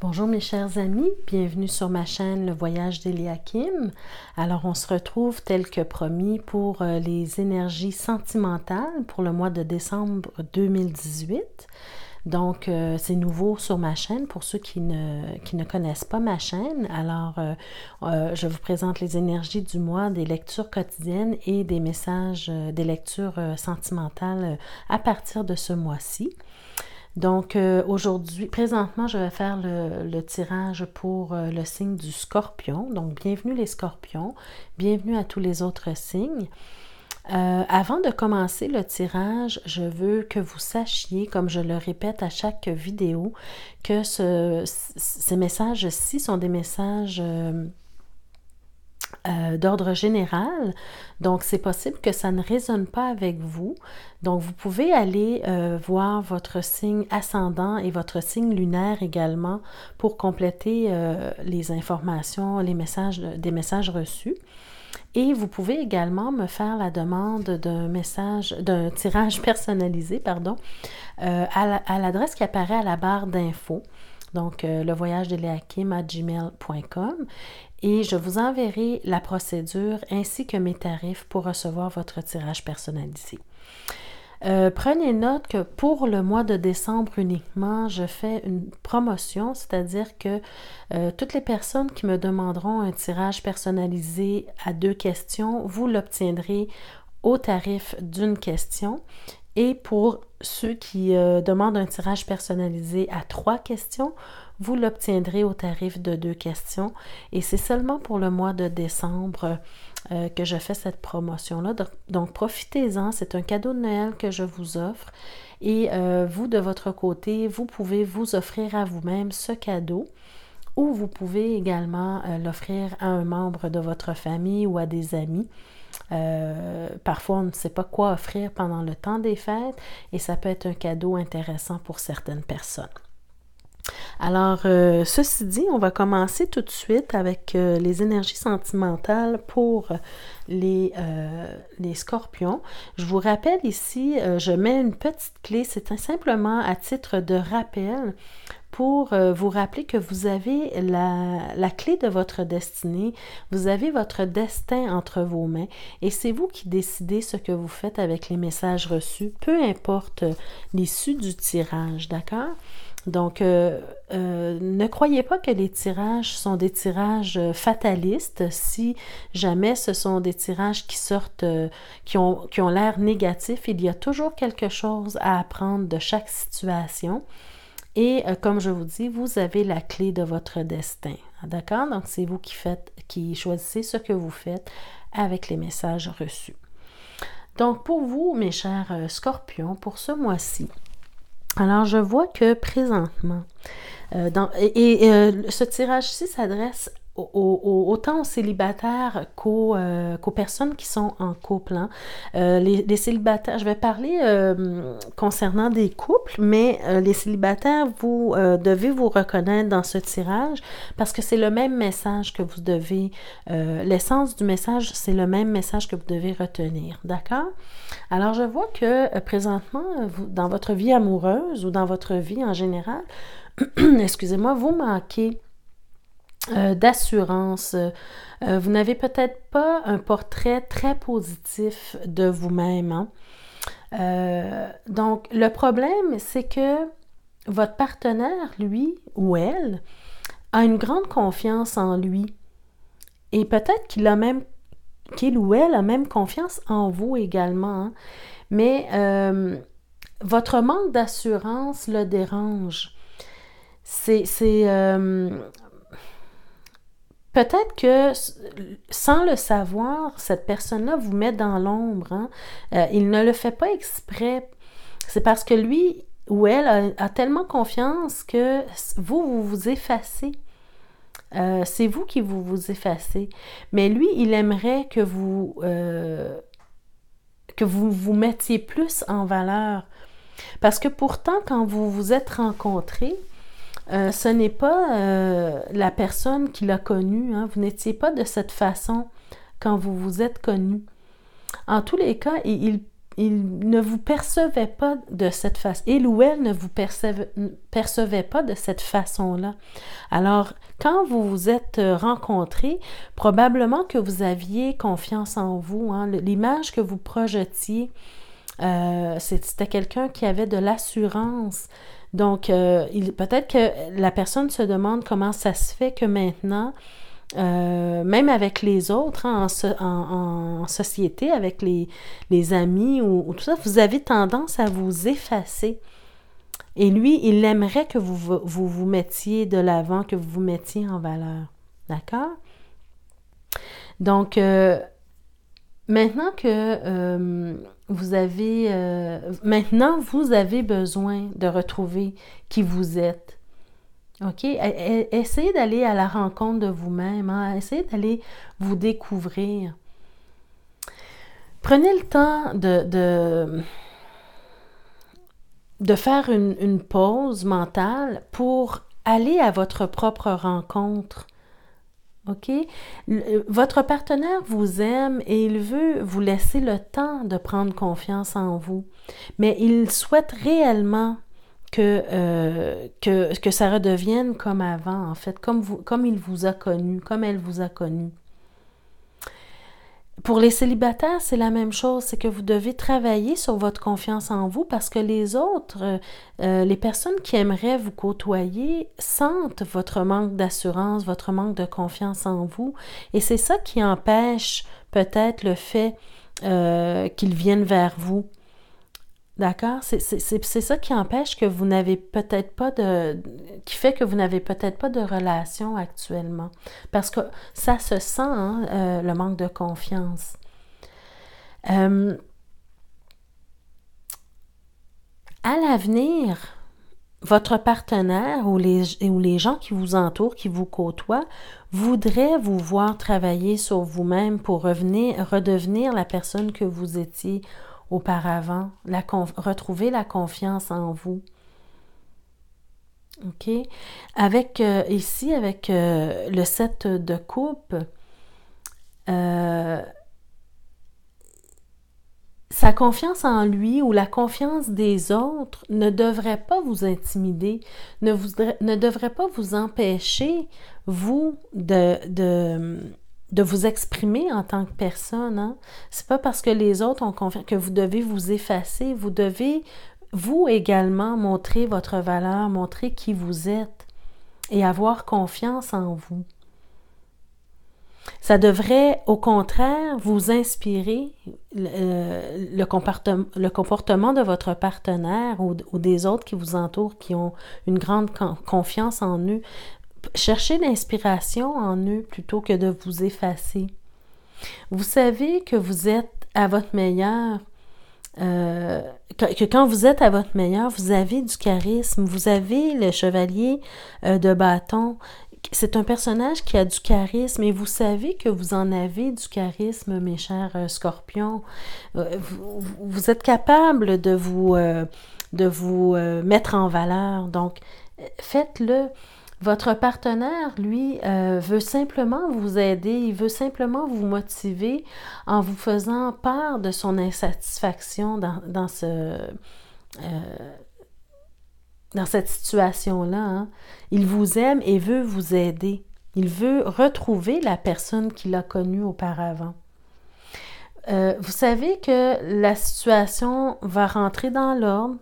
Bonjour mes chers amis, bienvenue sur ma chaîne Le Voyage d'Eliakim. Alors on se retrouve tel que promis pour euh, les énergies sentimentales pour le mois de décembre 2018. Donc, euh, c'est nouveau sur ma chaîne pour ceux qui ne, qui ne connaissent pas ma chaîne. Alors, euh, je vous présente les énergies du mois, des lectures quotidiennes et des messages, des lectures sentimentales à partir de ce mois-ci. Donc euh, aujourd'hui, présentement, je vais faire le, tirage pour euh, le signe du scorpion. Donc bienvenue les scorpions, bienvenue à tous les autres signes. Euh, avant de commencer le tirage, je veux que vous sachiez, comme je le répète à chaque vidéo, que ces messages-ci sont des messages euh, d'ordre général. Donc, c'est possible que ça ne résonne pas avec vous. Donc, vous pouvez aller euh, voir votre signe ascendant et votre signe lunaire également pour compléter euh, les informations, les messages, des messages reçus. Et vous pouvez également me faire la demande d'un message, d'un tirage personnalisé, pardon, à l'adresse qui apparaît à la barre d'infos donc le voyage de à gmail.com et je vous enverrai la procédure ainsi que mes tarifs pour recevoir votre tirage personnalisé. Euh, prenez note que pour le mois de décembre uniquement, je fais une promotion, c'est-à-dire que euh, toutes les personnes qui me demanderont un tirage personnalisé à deux questions, vous l'obtiendrez au tarif d'une question. Et pour ceux qui euh, demandent un tirage personnalisé à trois questions, vous l'obtiendrez au tarif de deux questions. Et c'est seulement pour le mois de décembre euh, que je fais cette promotion-là. Donc, profitez-en, c'est un cadeau de Noël que je vous offre. Et euh, vous, de votre côté, vous pouvez vous offrir à vous-même ce cadeau ou vous pouvez également euh, l'offrir à un membre de votre famille ou à des amis. parfois, on ne sait pas quoi offrir pendant le temps des fêtes et ça peut être un cadeau intéressant pour certaines personnes. Alors, euh, ceci dit, on va commencer tout de suite avec euh, les énergies sentimentales pour euh, les, scorpions. Je vous rappelle ici, je mets une petite clé, c'est simplement à titre de rappel pour vous rappeler que vous avez la, la, clé de votre destinée, vous avez votre destin entre vos mains et c'est vous qui décidez ce que vous faites avec les messages reçus, peu importe l'issue du tirage, d'accord? Donc, euh, euh, ne croyez pas que les tirages sont des tirages euh, fatalistes si jamais ce sont des tirages qui sortent, qui ont, qui ont l'air négatifs. Il y a toujours quelque chose à apprendre de chaque situation. Et comme je vous dis, vous avez la clé de votre destin. D'accord? Donc, c'est vous qui, faites, qui choisissez ce que vous faites avec les messages reçus. Donc, pour vous, mes chers scorpions, pour ce mois-ci, alors, je vois que présentement, euh, dans, et, euh, ce tirage-ci s'adresse au, autant aux célibataires euh, qu'aux, personnes qui sont en couple. Hein. Euh, les, célibataires, je vais parler euh, concernant des couples, mais les célibataires, vous devez vous reconnaître dans ce tirage parce que c'est le même message que vous devez, l'essence du message, c'est le même message que vous devez retenir, d'accord? Alors je vois que présentement, vous, dans votre vie amoureuse ou dans votre vie en général, excusez-moi, vous manquez euh, d'assurance. Euh, vous n'avez peut-être pas un portrait très positif de vous-même. Hein. Euh, donc, le problème, c'est que votre partenaire, lui ou elle, a une grande confiance en lui. Et peut-être qu'il a même qu'il ou elle a même confiance en vous également. Hein. Mais votre manque d'assurance le dérange. C'est, peut-être que sans le savoir, cette personne-là vous met dans l'ombre. Hein. Euh, il ne le fait pas exprès. C'est parce que lui ou elle a, tellement confiance que vous, vous vous effacez. Euh, c'est vous qui vous vous effacez. Mais lui, il aimerait que vous, euh, que vous vous mettiez plus en valeur. Parce que pourtant, quand vous vous êtes rencontrés, euh, ce n'est pas euh, la personne qui l'a connu. Hein. Vous n'étiez pas de cette façon quand vous vous êtes connu. En tous les cas, il, ne vous percevait pas de cette façon. Il ou elle ne vous percevait, pas de cette façon-là. Alors, quand vous vous êtes euh, rencontrés, probablement que vous aviez confiance en vous. Hein. L'image que vous projetiez, c'était quelqu'un qui avait de l'assurance, donc, euh, peut-être que la personne se demande comment ça se fait que maintenant, euh, même avec les autres, hein, en, société, avec les, amis ou, tout ça, vous avez tendance à vous effacer. Et lui, il aimerait que vous vous, mettiez de l'avant, que vous vous mettiez en valeur. D'accord? Donc, euh, Maintenant que euh, vous avez euh, maintenant vous avez besoin de retrouver qui vous êtes. OK? E, e, essayez d'aller à la rencontre de vous-même, hein. essayez d'aller vous découvrir. Prenez le temps de, de, faire une pause mentale pour aller à votre propre rencontre. OK? Euh, votre partenaire vous aime et il veut vous laisser le temps de prendre confiance en vous, mais il souhaite réellement que, euh, que, que ça redevienne comme avant, en fait, comme, vous, comme il vous a connu, comme elle vous a connu. Pour les célibataires, c'est la même chose, c'est que vous devez travailler sur votre confiance en vous parce que les autres, euh, euh, les personnes qui aimeraient vous côtoyer sentent votre manque d'assurance, votre manque de confiance en vous, et c'est ça qui empêche peut-être le fait euh, qu'ils viennent vers vous. D'accord? C'est ça qui empêche que vous n'avez peut-être pas de. qui fait que vous n'avez peut-être pas de relation actuellement. Parce que ça se sent, hein, euh, le manque de confiance. Euh, à l'avenir, votre partenaire ou les, ou les gens qui vous entourent, qui vous côtoient, voudraient vous voir travailler sur vous-même pour revenir, redevenir la personne que vous étiez auparavant, retrouver la confiance en vous. OK? Avec euh, ici, avec euh, le set de coupe, euh, sa confiance en lui ou la confiance des autres ne devrait pas vous intimider, ne, vous, ne devrait pas vous empêcher, vous, de de vous exprimer en tant que personne. Ce hein. C'est pas parce que les autres ont confiance que vous devez vous effacer. Vous devez vous également montrer votre valeur, montrer qui vous êtes et avoir confiance en vous. Ça devrait, au contraire, vous inspirer le, euh, comportement, de votre partenaire ou, ou, des autres qui vous entourent, qui ont une grande confiance en eux. Cherchez l'inspiration en eux plutôt que de vous effacer. Vous savez que vous êtes à votre meilleur, euh, que, quand vous êtes à votre meilleur, vous avez du charisme, vous avez le chevalier euh, de bâton. C'est un personnage qui a du charisme et vous savez que vous en avez du charisme, mes chers euh, scorpions. Vous, vous, êtes capable de vous, de vous mettre en valeur. Donc, faites-le. Votre partenaire, lui, euh, veut simplement vous aider, il veut simplement vous motiver en vous faisant part de son insatisfaction dans, ce... Euh, dans cette situation-là. Hein. Il vous aime et veut vous aider. Il veut retrouver la personne qu'il a connue auparavant. Euh, vous savez que la situation va rentrer dans l'ordre.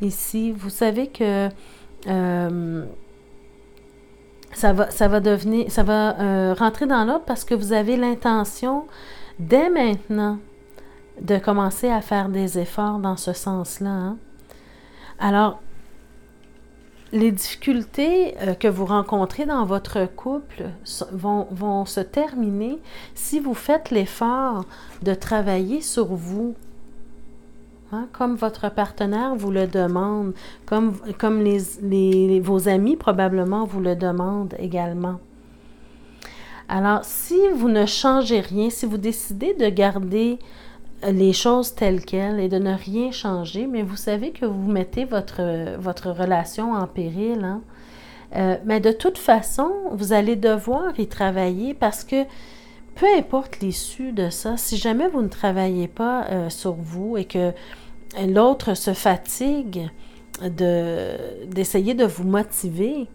Ici, vous savez que ça va, ça va euh, rentrer dans l'ordre parce que vous avez l'intention dès maintenant de commencer à faire des efforts dans ce sens-là. Hein. Alors, les difficultés euh, que vous rencontrez dans votre couple vont se terminer si vous faites l'effort de travailler sur vous, Hein? comme votre partenaire vous le demande, comme, comme les, vos amis probablement vous le demandent également. Alors, si vous ne changez rien, si vous décidez de garder euh, les choses telles quelles et de ne rien changer, mais vous savez que vous mettez votre, votre relation en péril, hein, euh, mais de toute façon, vous allez devoir y travailler parce que peu importe l'issue de ça, si jamais vous ne travaillez pas euh, sur vous et que l'autre se fatigue de, d'essayer de vous motiver,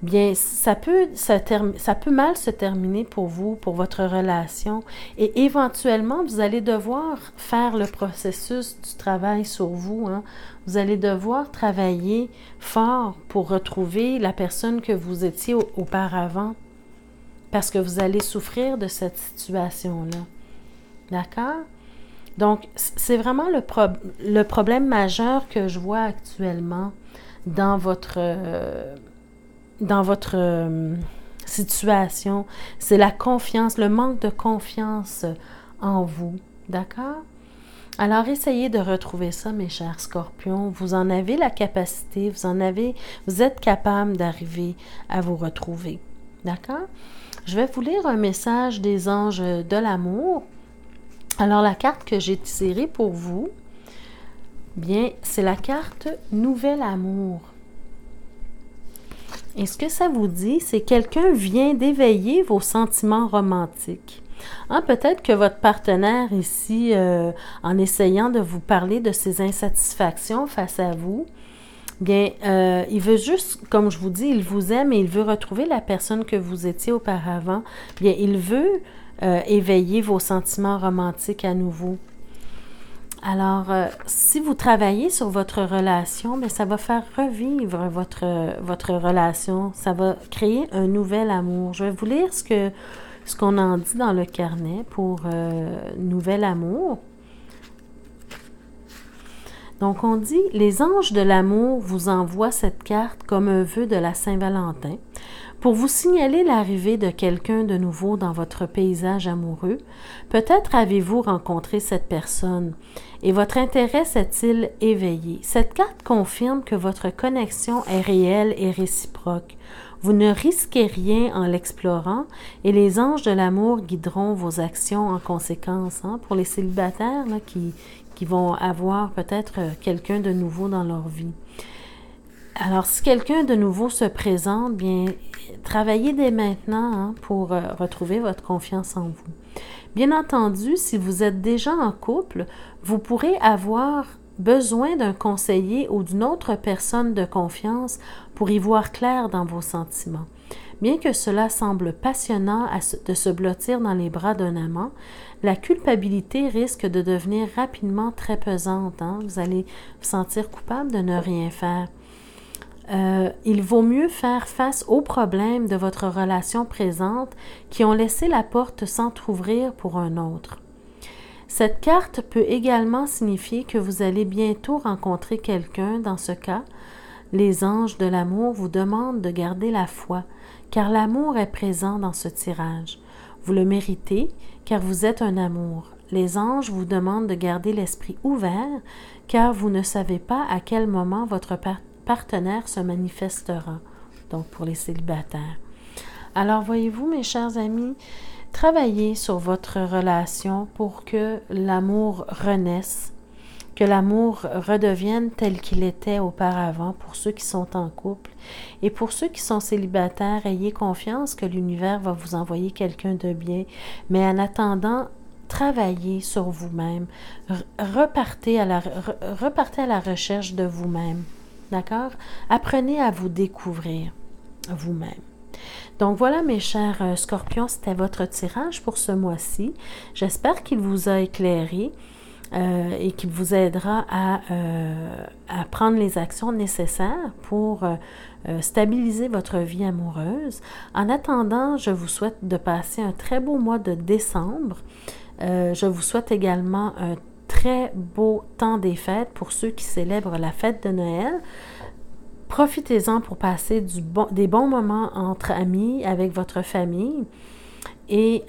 bien, ça peut, ça, peut mal se terminer pour vous, pour votre relation. Et éventuellement, vous allez devoir faire le processus du travail sur vous. Hein. Vous allez devoir travailler fort pour retrouver la personne que vous étiez auparavant. Parce que vous allez souffrir de cette situation-là. D'accord? Donc, c'est vraiment le, le, problème majeur que je vois actuellement dans votre, euh, dans votre euh, situation. C'est la confiance, le manque de confiance en vous. D'accord? Alors essayez de retrouver ça, mes chers scorpions. Vous en avez la capacité, vous en avez, vous êtes capable d'arriver à vous retrouver. D'accord? Je vais vous lire un message des anges de l'amour. Alors la carte que j'ai tirée pour vous, bien, c'est la carte Nouvel Amour. Et ce que ça vous dit, c'est quelqu'un vient d'éveiller vos sentiments romantiques. Hein, Peut-être que votre partenaire ici, euh, en essayant de vous parler de ses insatisfactions face à vous, Bien, euh, il veut juste, comme je vous dis, il vous aime et il veut retrouver la personne que vous étiez auparavant. Bien, il veut euh, éveiller vos sentiments romantiques à nouveau. Alors, euh, si vous travaillez sur votre relation, bien, ça va faire revivre votre, votre relation. Ça va créer un nouvel amour. Je vais vous lire ce ce qu'on en dit dans le carnet pour Nouvel Amour. Donc on dit, les anges de l'amour vous envoient cette carte comme un vœu de la Saint-Valentin pour vous signaler l'arrivée de quelqu'un de nouveau dans votre paysage amoureux. Peut-être avez-vous rencontré cette personne et votre intérêt s'est-il éveillé. Cette carte confirme que votre connexion est réelle et réciproque. Vous ne risquez rien en l'explorant et les anges de l'amour guideront vos actions en conséquence. Hein, pour les célibataires qui, qui vont avoir peut-être euh, quelqu'un de nouveau dans leur vie. Alors, si quelqu'un de nouveau se présente, bien, travaillez dès maintenant hein, pour euh, retrouver votre confiance en vous. Bien entendu, si vous êtes déjà en couple, vous pourrez avoir besoin d'un conseiller ou d'une autre personne de confiance pour y voir clair dans vos sentiments. Bien que cela semble passionnant de se blottir dans les bras d'un amant, la culpabilité risque de devenir rapidement très pesante. Hein. Vous allez vous sentir coupable de ne rien faire. Euh, il vaut mieux faire face aux problèmes de votre relation présente qui ont laissé la porte s'entr'ouvrir pour un autre. Cette carte peut également signifier que vous allez bientôt rencontrer quelqu'un. Dans ce cas, les anges de l'amour vous demandent de garder la foi, car l'amour est présent dans ce tirage. Vous le méritez, car vous êtes un amour. Les anges vous demandent de garder l'esprit ouvert, car vous ne savez pas à quel moment votre partenaire se manifestera, donc pour les célibataires. Alors voyez-vous, mes chers amis, travaillez sur votre relation pour que l'amour renaisse que l'amour redevienne tel qu'il était auparavant pour ceux qui sont en couple et pour ceux qui sont célibataires, ayez confiance que l'univers va vous envoyer quelqu'un de bien, mais en attendant, travaillez sur vous-même, repartez, à la, repartez à la recherche de vous-même. D'accord Apprenez à vous découvrir vous-même. Donc voilà mes chers euh, scorpions, c'était votre tirage pour ce mois-ci. J'espère qu'il vous a éclairé. Euh, et qui vous aidera euh, à, prendre les actions nécessaires pour euh, stabiliser votre vie amoureuse. En attendant, je vous souhaite de passer un très beau mois de décembre. je vous souhaite également un très beau temps des fêtes pour ceux qui célèbrent la fête de Noël. Profitez-en pour passer du bon, des bons moments entre amis, avec votre famille. Et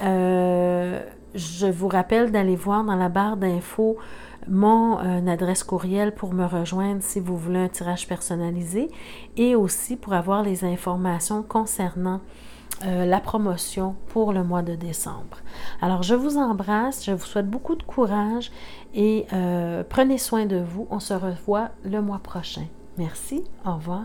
je vous rappelle d'aller voir dans la barre d'infos mon euh, adresse courriel pour me rejoindre si vous voulez un tirage personnalisé et aussi pour avoir les informations concernant euh, la promotion pour le mois de décembre. Alors, je vous embrasse, je vous souhaite beaucoup de courage et euh, prenez soin de vous. On se revoit le mois prochain. Merci, au revoir.